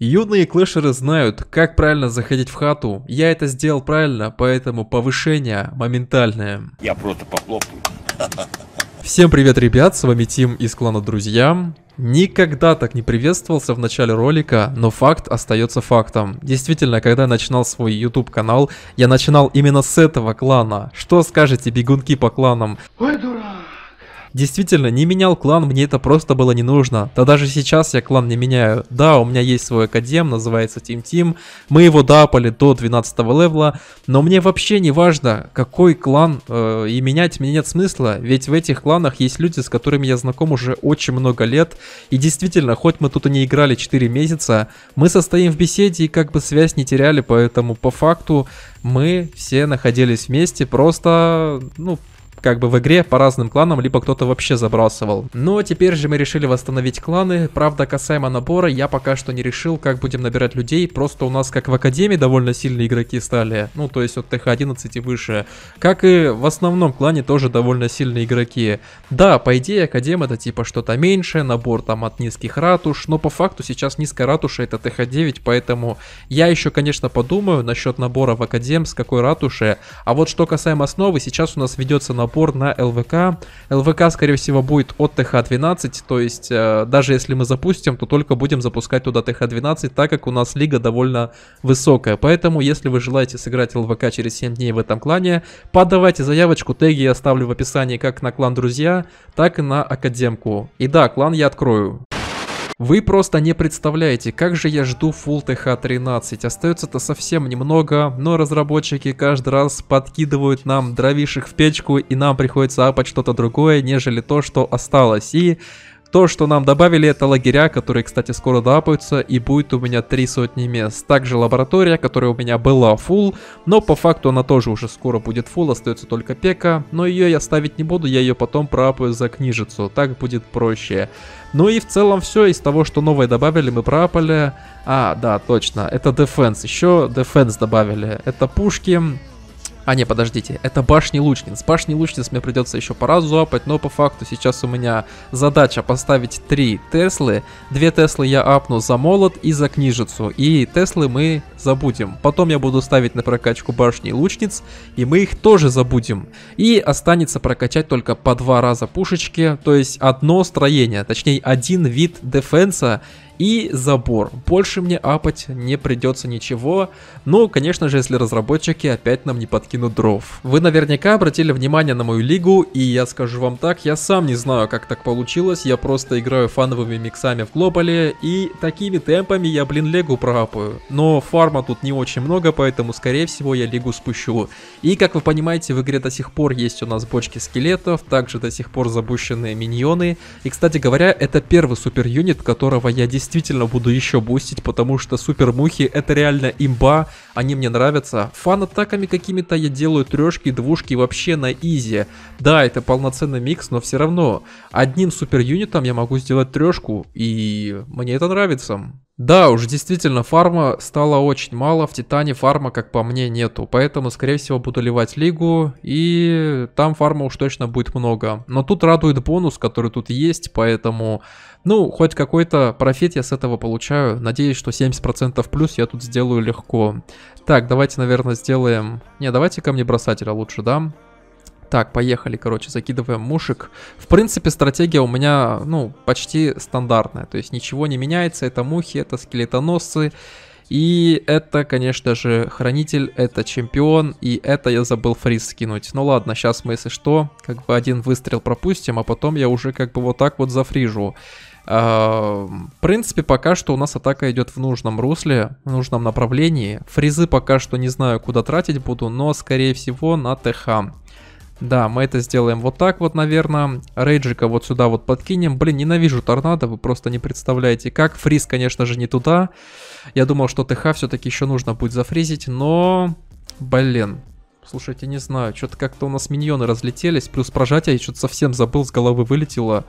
Юные клэшеры знают, как правильно заходить в хату. Я это сделал правильно, поэтому повышение моментальное. Я просто похлопаю. Всем привет, ребят, с вами Тим из клана Друзья. Никогда так не приветствовался в начале ролика, но факт остается фактом. Действительно, когда я начинал свой YouTube канал, я начинал именно с этого клана. Что скажете, бегунки по кланам? Ой, дура! Действительно, не менял клан, мне это просто было не нужно. Да даже сейчас я клан не меняю. Да, у меня есть свой академ, называется Team Team. Мы его дапали до 12 левла, но мне вообще не важно, какой клан, э, и менять мне нет смысла, ведь в этих кланах есть люди, с которыми я знаком уже очень много лет, и действительно, хоть мы тут и не играли 4 месяца, мы состоим в беседе и как бы связь не теряли, поэтому по факту мы все находились вместе, просто, ну, как бы в игре по разным кланам, либо кто-то вообще забрасывал. Но теперь же мы решили восстановить кланы. Правда, касаемо набора, я пока что не решил, как будем набирать людей. Просто у нас, как в Академии, довольно сильные игроки стали. Ну, то есть от ТХ-11 и выше. Как и в основном клане тоже довольно сильные игроки. Да, по идее, Академ это типа что-то меньшее, набор там от низких ратуш. Но по факту сейчас низкая ратуша это ТХ-9, поэтому я еще, конечно, подумаю насчет набора в Академ, с какой ратуши. А вот что касаемо основы, сейчас у нас ведется набор опор на ЛВК. ЛВК, скорее всего, будет от ТХ-12, то есть э, даже если мы запустим, то только будем запускать туда ТХ-12, так как у нас лига довольно высокая. Поэтому, если вы желаете сыграть ЛВК через 7 дней в этом клане, подавайте заявочку, теги я оставлю в описании как на клан Друзья, так и на Академку. И да, клан я открою, вы просто не представляете, как же я жду Full TH13. Остается-то совсем немного, но разработчики каждый раз подкидывают нам дровишек в печку, и нам приходится апать что-то другое, нежели то, что осталось. И то, что нам добавили, это лагеря, которые, кстати, скоро дапаются, и будет у меня три сотни мест. Также лаборатория, которая у меня была full, но по факту она тоже уже скоро будет full, остается только пека, но ее я ставить не буду, я ее потом проапаю за книжицу, так будет проще. Ну и в целом все из того, что новое добавили, мы проапали. А, да, точно, это дефенс, еще дефенс добавили. Это пушки, а, не, подождите, это башни лучниц. Башни лучниц мне придется еще по разу апать, но по факту сейчас у меня задача поставить 3 Теслы. Две Теслы я апну за молот и за книжицу, и Теслы мы забудем. Потом я буду ставить на прокачку башни лучниц, и мы их тоже забудем. И останется прокачать только по два раза пушечки, то есть одно строение, точнее один вид дефенса, и забор. Больше мне апать не придется ничего. Ну, конечно же, если разработчики опять нам не подкинут дров. Вы наверняка обратили внимание на мою лигу, и я скажу вам так, я сам не знаю, как так получилось. Я просто играю фановыми миксами в глобале, и такими темпами я, блин, лигу прапаю. Но фарма тут не очень много, поэтому, скорее всего, я лигу спущу. И, как вы понимаете, в игре до сих пор есть у нас бочки скелетов, также до сих пор запущенные миньоны. И, кстати говоря, это первый супер юнит, которого я действительно действительно буду еще бустить, потому что супер мухи это реально имба, они мне нравятся. Фан-атаками какими-то я делаю трешки, двушки вообще на изи. Да, это полноценный микс, но все равно одним супер юнитом я могу сделать трешку, и мне это нравится. Да, уж действительно, фарма стало очень мало, в Титане фарма, как по мне, нету, поэтому, скорее всего, буду ливать лигу, и там фарма уж точно будет много. Но тут радует бонус, который тут есть, поэтому, ну, хоть какой-то профит я с этого получаю, надеюсь, что 70% плюс я тут сделаю легко. Так, давайте, наверное, сделаем... Не, давайте ко мне бросателя лучше да? Так, поехали, короче, закидываем мушек. В принципе, стратегия у меня, ну, почти стандартная. То есть ничего не меняется. Это мухи, это скелетоносцы. И это, конечно же, хранитель, это чемпион, и это я забыл фриз скинуть. Ну ладно, сейчас мы, если что, как бы один выстрел пропустим, а потом я уже как бы вот так вот зафрижу. Эм, в принципе, пока что у нас атака идет в нужном русле, в нужном направлении. Фризы пока что не знаю, куда тратить буду, но, скорее всего, на ТХ. Да, мы это сделаем вот так вот, наверное. Рейджика вот сюда вот подкинем. Блин, ненавижу торнадо, вы просто не представляете как. Фриз, конечно же, не туда. Я думал, что ТХ все-таки еще нужно будет зафризить, но... Блин, Слушайте, не знаю, что-то как-то у нас миньоны разлетелись, плюс прожатие, я что-то совсем забыл, с головы вылетело.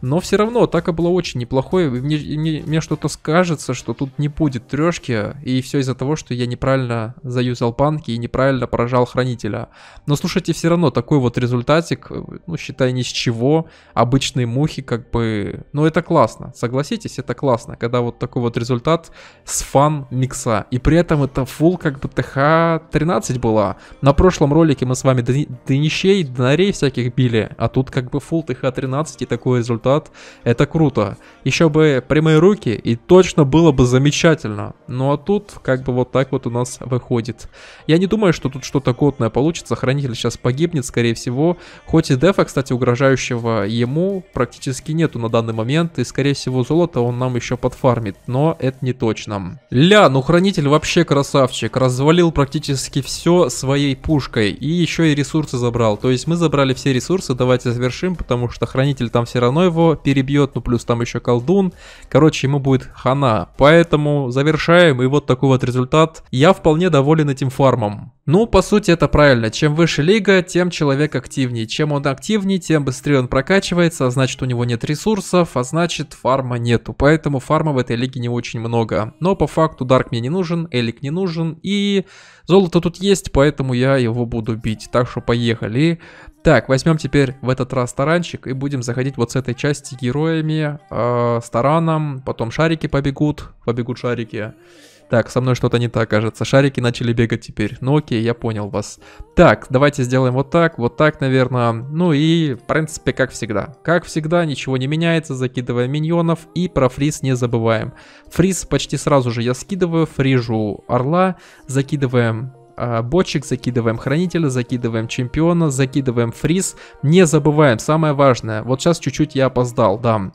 Но все равно атака была очень неплохой. Мне, мне, мне что-то скажется, что тут не будет трешки. И все из-за того, что я неправильно заюзал панки и неправильно поражал хранителя. Но слушайте, все равно такой вот результатик, э, ну считай ни с чего. Обычные мухи как бы... но ну, это классно, согласитесь, это классно. Когда вот такой вот результат с фан микса. И при этом это full как бы ТХ-13 была. На прошлом ролике мы с вами дни днищей, днарей всяких били. А тут как бы full ТХ-13 и такой результат результат, это круто. Еще бы прямые руки, и точно было бы замечательно. Ну а тут, как бы вот так вот у нас выходит. Я не думаю, что тут что-то годное получится, хранитель сейчас погибнет, скорее всего. Хоть и дефа, кстати, угрожающего ему практически нету на данный момент, и скорее всего золото он нам еще подфармит, но это не точно. Ля, ну хранитель вообще красавчик, развалил практически все своей пушкой, и еще и ресурсы забрал. То есть мы забрали все ресурсы, давайте завершим, потому что хранитель там все равно его перебьет, ну плюс там еще колдун. Короче, ему будет хана. Поэтому завершаем, и вот такой вот результат. Я вполне доволен этим фармом. Ну, по сути, это правильно. Чем выше лига, тем человек активнее. Чем он активнее, тем быстрее он прокачивается, а значит у него нет ресурсов, а значит фарма нету. Поэтому фарма в этой лиге не очень много. Но по факту Дарк мне не нужен, Элик не нужен, и золото тут есть, поэтому я его буду бить. Так что поехали. Так, возьмем теперь в этот раз таранчик и будем заходить вот с этой части героями, э, с тараном, потом шарики побегут, побегут шарики. Так, со мной что-то не так, кажется. Шарики начали бегать теперь. Ну окей, я понял вас. Так, давайте сделаем вот так, вот так, наверное. Ну и, в принципе, как всегда. Как всегда, ничего не меняется, закидывая миньонов и про фриз не забываем. Фриз почти сразу же я скидываю, фрижу орла, закидываем а, бочек, закидываем хранителя, закидываем чемпиона, закидываем фриз. Не забываем, самое важное, вот сейчас чуть-чуть я опоздал, да,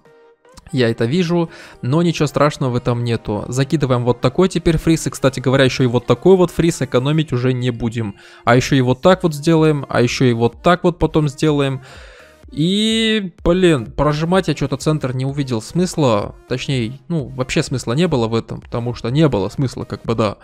я это вижу, но ничего страшного в этом нету. Закидываем вот такой теперь фриз, и, кстати говоря, еще и вот такой вот фриз экономить уже не будем. А еще и вот так вот сделаем, а еще и вот так вот потом сделаем. И, блин, прожимать я что-то центр не увидел смысла, точнее, ну, вообще смысла не было в этом, потому что не было смысла, как бы, да.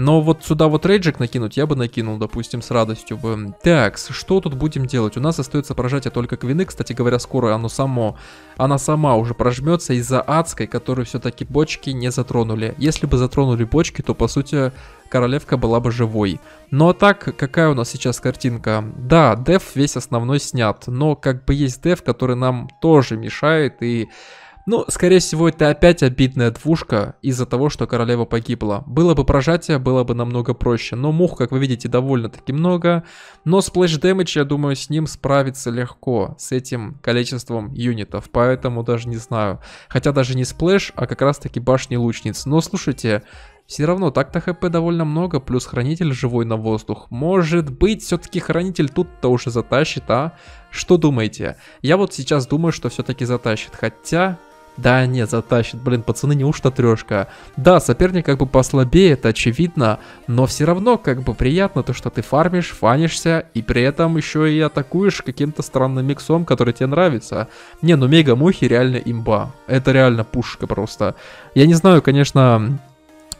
Но вот сюда вот рейджик накинуть я бы накинул, допустим, с радостью бы. Так, что тут будем делать? У нас остается прожатие только квины. Кстати говоря, скоро оно само, она сама уже прожмется из-за адской, которую все-таки бочки не затронули. Если бы затронули бочки, то по сути королевка была бы живой. Ну а так, какая у нас сейчас картинка? Да, деф весь основной снят, но как бы есть деф, который нам тоже мешает и ну, скорее всего, это опять обидная двушка из-за того, что королева погибла. Было бы прожатие, было бы намного проще. Но мух, как вы видите, довольно-таки много. Но сплэш дэмэдж, я думаю, с ним справиться легко. С этим количеством юнитов. Поэтому даже не знаю. Хотя даже не сплэш, а как раз-таки башни лучниц. Но слушайте, все равно, так-то хп довольно много, плюс хранитель живой на воздух. Может быть, все-таки хранитель тут-то уже затащит, а? Что думаете? Я вот сейчас думаю, что все-таки затащит, хотя да, нет, затащит. Блин, пацаны, неужто трешка? Да, соперник как бы послабее, это очевидно, но все равно как бы приятно то, что ты фармишь, фанишься, и при этом еще и атакуешь каким-то странным миксом, который тебе нравится. Не, ну мега-мухи реально имба. Это реально пушка просто. Я не знаю, конечно,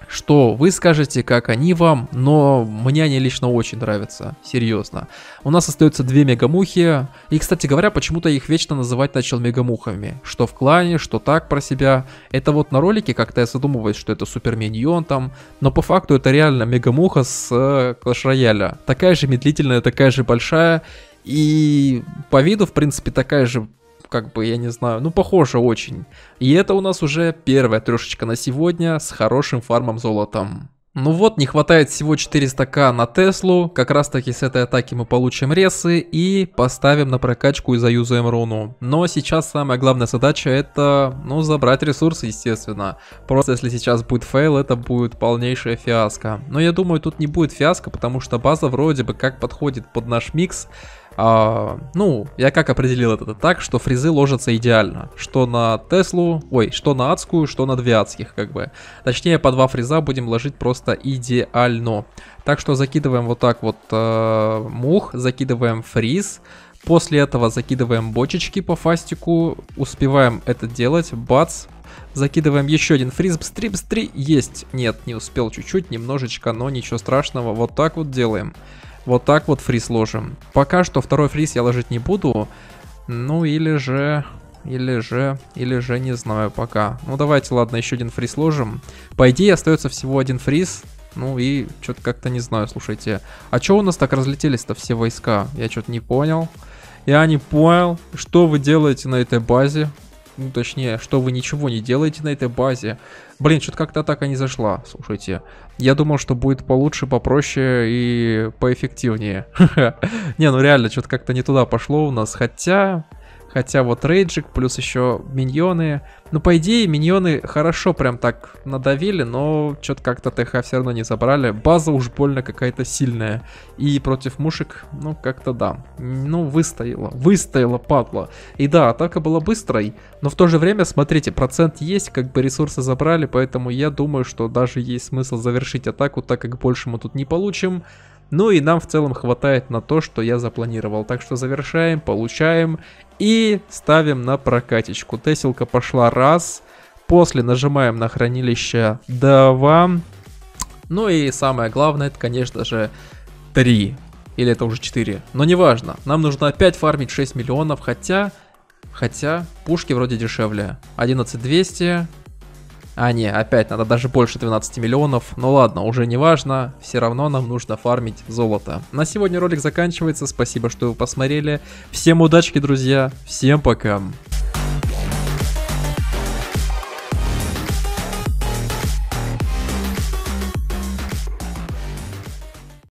что вы скажете, как они вам, но мне они лично очень нравятся, серьезно. У нас остается две мегамухи, и, кстати говоря, почему-то их вечно называть начал мегамухами. Что в клане, что так про себя. Это вот на ролике как-то я задумываюсь, что это супер миньон там, но по факту это реально мегамуха с э, Clash Royale. Такая же медлительная, такая же большая, и по виду, в принципе, такая же как бы, я не знаю, ну, похоже очень. И это у нас уже первая трешечка на сегодня с хорошим фармом золотом. Ну вот, не хватает всего 400к на Теслу, как раз таки с этой атаки мы получим ресы и поставим на прокачку и заюзаем руну. Но сейчас самая главная задача это, ну, забрать ресурсы, естественно. Просто если сейчас будет фейл, это будет полнейшая фиаско. Но я думаю, тут не будет фиаско, потому что база вроде бы как подходит под наш микс. А, ну, я как определил это? Так, что фрезы ложатся идеально. Что на Теслу, ой, что на адскую, что на две адских, как бы. Точнее, по два фреза будем ложить просто идеально. Так что закидываем вот так вот э, мух, закидываем фриз. После этого закидываем бочечки по фастику, успеваем это делать, бац, Закидываем еще один фриз. Бстри, бстри. Есть. Нет, не успел чуть-чуть, немножечко, но ничего страшного. Вот так вот делаем. Вот так вот фриз ложим. Пока что второй фриз я ложить не буду. Ну или же... Или же... Или же не знаю пока. Ну давайте, ладно, еще один фриз ложим. По идее остается всего один фриз. Ну и что-то как-то не знаю, слушайте. А что у нас так разлетелись-то все войска? Я что-то не понял. Я не понял, что вы делаете на этой базе ну точнее, что вы ничего не делаете на этой базе. Блин, что-то как-то атака не зашла, слушайте. Я думал, что будет получше, попроще и поэффективнее. Не, ну реально, что-то как-то не туда пошло у нас, хотя... Хотя вот Рейджик, плюс еще миньоны. Ну, по идее, миньоны хорошо прям так надавили, но что-то как-то ТХ все равно не забрали. База уж больно какая-то сильная. И против мушек, ну, как-то да. Ну, выстояла. Выстояла, падла. И да, атака была быстрой. Но в то же время, смотрите, процент есть, как бы ресурсы забрали, поэтому я думаю, что даже есть смысл завершить атаку, так как больше мы тут не получим. Ну и нам в целом хватает на то, что я запланировал. Так что завершаем, получаем и ставим на прокатечку. Тесилка пошла раз, после нажимаем на хранилище 2. Ну и самое главное, это конечно же 3. Или это уже 4. Но неважно, нам нужно опять фармить 6 миллионов, хотя... Хотя пушки вроде дешевле. 11200, а, не, опять надо даже больше 12 миллионов. Ну ладно, уже не важно, все равно нам нужно фармить золото. На сегодня ролик заканчивается, спасибо, что вы посмотрели. Всем удачки, друзья, всем пока.